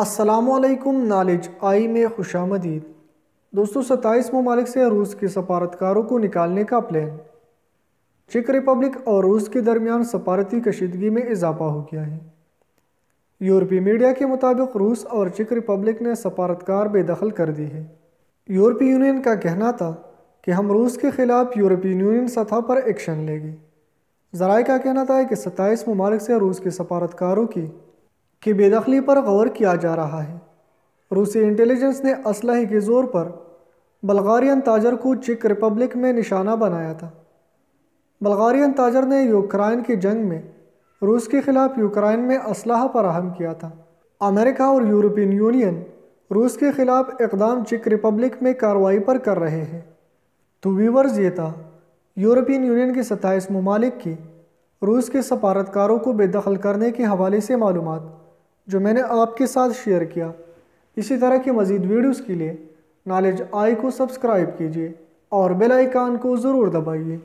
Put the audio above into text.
असलकुम नॉलेज आई में खुश आमदीद दोस्तों सत्ताईस ममालिक से रूस के सफारतकारों को निकालने का प्लान चेक रिपब्लिक और रूस के दरमियान सफारती कशीदगी में इजाफा हो गया है यूरोपीय मीडिया के मुताबिक रूस और चेक रिपब्लिक ने सफारतकार बेदखल कर दी है यूरोपीय यूनियन का कहना था कि हम रूस के खिलाफ यूरोपीय यूनियन सतह पर एक्शन लेंगे जराए का कहना था कि सत्ताईस ममालिक से रूस के सफारतकारों की की बेदखली पर गौर किया जा रहा है रूसी इंटेलिजेंस ने असलहे के ज़ोर पर बल्गारियन ताजर को चेक रिपब्लिक में निशाना बनाया था बल्गारियन ताजर ने यूक्राइन की जंग में रूस के खिलाफ यूक्राइन में असलाह फराहम किया था अमेरिका और यूरोपियन यूनियन रूस के खिलाफ इकदाम चेक रिपब्लिक में कार्रवाई पर कर रहे हैं तो वीवर्स ये था यूरोपियन यूनियन के सत्ताईस ममालिक की रूस के सफारतकारों को बेदखल करने के हवाले से मालूम जो मैंने आपके साथ शेयर किया इसी तरह की मज़ीद वीडियोज़ के लिए नॉलेज आई को सब्सक्राइब कीजिए और बेलाइकान को ज़रूर दबाइए